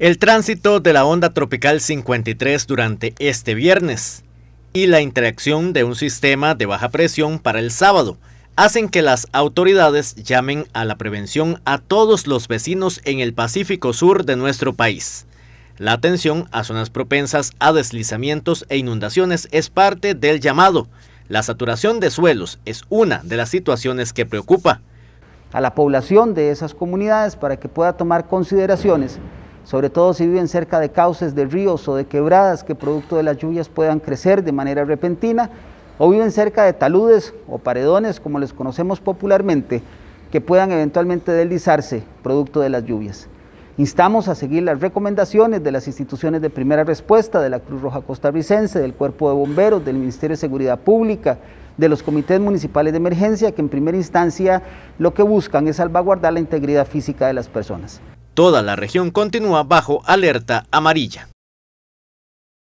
El tránsito de la onda tropical 53 durante este viernes y la interacción de un sistema de baja presión para el sábado hacen que las autoridades llamen a la prevención a todos los vecinos en el Pacífico Sur de nuestro país. La atención a zonas propensas a deslizamientos e inundaciones es parte del llamado. La saturación de suelos es una de las situaciones que preocupa a la población de esas comunidades para que pueda tomar consideraciones sobre todo si viven cerca de cauces, de ríos o de quebradas que producto de las lluvias puedan crecer de manera repentina, o viven cerca de taludes o paredones, como les conocemos popularmente, que puedan eventualmente deslizarse producto de las lluvias. Instamos a seguir las recomendaciones de las instituciones de primera respuesta, de la Cruz Roja Costarricense, del Cuerpo de Bomberos, del Ministerio de Seguridad Pública, de los comités municipales de emergencia, que en primera instancia lo que buscan es salvaguardar la integridad física de las personas. Toda la región continúa bajo alerta amarilla.